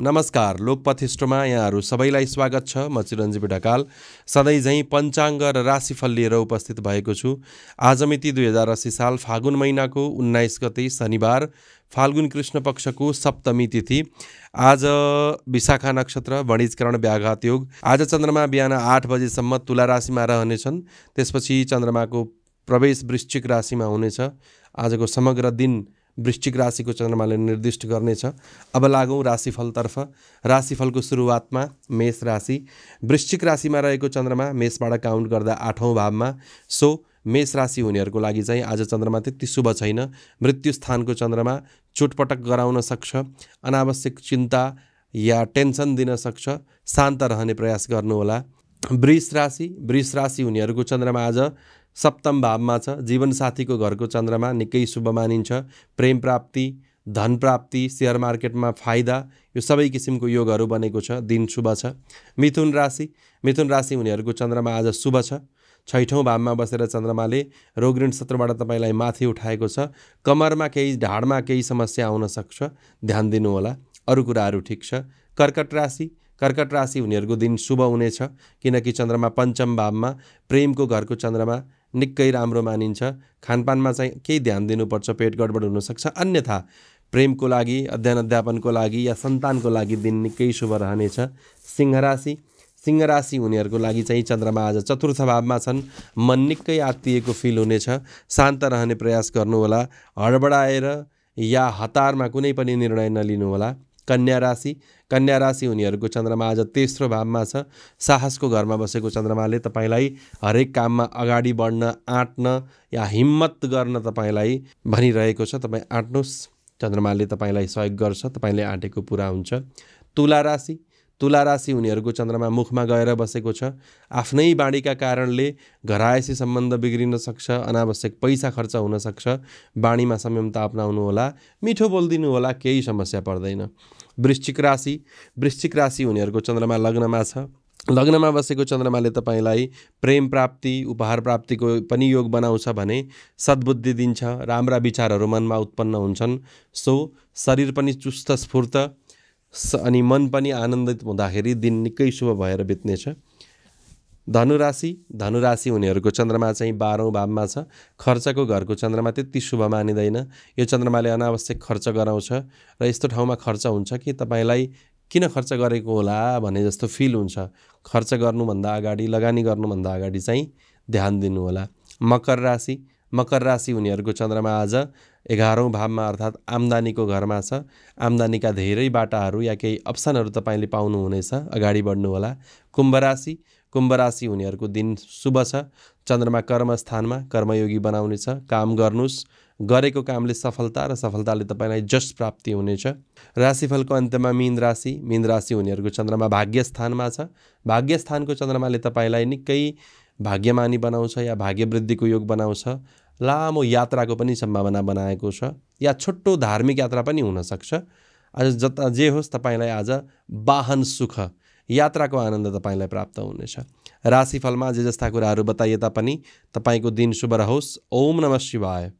नमस्कार लोकपथिष्टमा यहाँहरू सबैलाई स्वागत छ म चिरञ्जीव ढकाल सधैँ झैँ पञ्चाङ्ग र राशिफल लिएर उपस्थित भएको छु आज मिति दुई हजार अस्सी साल फागुन महिनाको उन्नाइस गते शनिबार फाल्गुन कृष्ण पक्षको सप्तमी तिथि आज विशाखा नक्षत्र वणिजकरण व्याघात योग आज चन्द्रमा बिहान आठ बजेसम्म तुला राशिमा रहनेछन् त्यसपछि चन्द्रमाको प्रवेश वृश्चिक राशिमा हुनेछ आजको समग्र दिन वृश्चिक राशिको चन्द्रमाले निर्दिष्ट गर्नेछ अब लागौँ राशिफलतर्फ राशिफलको सुरुवातमा मेष राशि वृश्चिक राशिमा रहेको चन्द्रमा मेषबाट काउन्ट गर्दा आठौँ भावमा सो मेष राशि हुनेहरूको लागि चाहिँ आज चन्द्रमा त्यति शुभ छैन मृत्यु स्थानको चन्द्रमा चोटपटक गराउन सक्छ अनावश्यक चिन्ता या टेन्सन दिन सक्छ शान्त रहने प्रयास गर्नुहोला वृष राशि वृष राशि हुनेहरूको चन्द्रमा आज सप्तम भावमा छ जीवनसाथीको घरको चन्द्रमा निकै शुभ मानिन्छ प्रेम प्राप्ति धन प्राप्ति सेयर मार्केटमा फाइदा यो सबै किसिमको योगहरू बनेको छ दिन शुभ छ मिथुन राशि मिथुन राशि हुनेहरूको चन्द्रमा आज शुभ छ छैठौँ भावमा बसेर चन्द्रमाले रोग ऋण सत्रबाट तपाईँलाई माथि उठाएको छ कमरमा केही ढाडमा केही समस्या आउन सक्छ ध्यान दिनुहोला अरू कुराहरू ठिक छ कर्कट राशि कर्कट राशि हुनेहरूको दिन शुभ हुनेछ किनकि चन्द्रमा पञ्चम भावमा प्रेमको घरको चन्द्रमा निकै राम्रो मानिन्छ खानपानमा चाहिँ केही ध्यान दिनुपर्छ पेट गडबड हुनसक्छ अन्यथा प्रेमको लागि अध्ययन अध्यापनको लागि या सन्तानको लागि दिन निकै शुभ रहनेछ सिंह सिंहराशि हुनेहरूको लागि चाहिँ चन्द्रमा आज चतुर्थ भावमा छन् मन निकै आत्तिएको फिल हुनेछ शान्त रहने प्रयास गर्नुहोला हडबडाएर या हतारमा कुनै पनि निर्णय नलिनुहोला कन्या राशि कन्या राशि उनीहरूको चन्द्रमा आज तेस्रो भावमा छ साहसको घरमा बसेको चन्द्रमाले तपाईँलाई हरेक काममा अगाडि बढ्न आँट्न या हिम्मत गर्न तपाईँलाई भनिरहेको छ तपाईँ आँट्नुहोस् चन्द्रमाले तपाईँलाई सहयोग गर्छ तपाईँले आँटेको पुरा हुन्छ तुला राशि तुला राशि उनीहरूको चन्द्रमा मुखमा गएर बसेको छ आफ्नै बाणीका कारणले घरायसी सम्बन्ध बिग्रिन सक्छ अनावश्यक पैसा खर्च हुनसक्छ बाणीमा संयमता होला मिठो बोलिदिनु होला केही समस्या पर्दैन वृश्चिक राशि वृश्चिक राशि उनीहरूको चन्द्रमा लग्नमा छ लग्नमा बसेको चन्द्रमाले तपाईँलाई प्रेम प्राप्ति उपहार प्राप्तिको पनि योग बनाउँछ भने सद्बुद्धि दिन्छ राम्रा विचारहरू मनमा उत्पन्न हुन्छन् सो शरीर पनि चुस्त स्फूर्त अनि मन पनि आनन्दित हुँदाखेरि दिन निकै शुभ भएर बित्नेछ धनुराशि धनुराशि हुनेहरूको चन्द्रमा चाहिँ बाह्रौँ भावमा छ खर्चको घरको चन्द्रमा त्यति शुभ मानिँदैन यो चन्द्रमाले अनावश्यक खर्च गराउँछ र यस्तो ठाउँमा खर्च हुन्छ कि तपाईँलाई किन खर्च गरेको होला भने जस्तो फिल हुन्छ खर्च गर्नुभन्दा अगाडि लगानी गर्नुभन्दा अगाडि चाहिँ ध्यान दिनुहोला मकर राशि मकर राशि हुनेहरूको चन्द्रमा आज एघारौँ भावमा अर्थात् आम्दानीको घरमा छ आम्दानीका धेरै बाटाहरू या केही अप्सनहरू तपाईँले पाउनुहुनेछ अगाडि बढ्नुहोला कुम्भ राशि कुम्भ राशि हुनेहरूको दिन शुभ छ चन्द्रमा कर्म स्थानमा कर्मयोगी बनाउनेछ काम गर्नुहोस् गरेको कामले सफलता र सफलताले तपाईँलाई जस प्राप्ति हुनेछ राशिफलको अन्त्यमा मीन राशि मीन राशि हुनेहरूको चन्द्रमा भाग्य स्थानमा छ भाग्य स्थानको चन्द्रमाले तपाईँलाई निकै भाग्यमानी बनाउँछ या भाग्यवृद्धिको योग बनाउँछ लामो यात्राको पनि सम्भावना बनाएको छ या छोटो धार्मिक यात्रा पनि हुनसक्छ आज जता जे होस् तपाईँलाई आज वाहन सुख यात्राको आनन्द तपाईँलाई प्राप्त हुनेछ राशिफलमा जे जस्ता कुराहरू बताइए तापनि तपाईँको दिन शुभ रहोस् ओम नमः शिवाय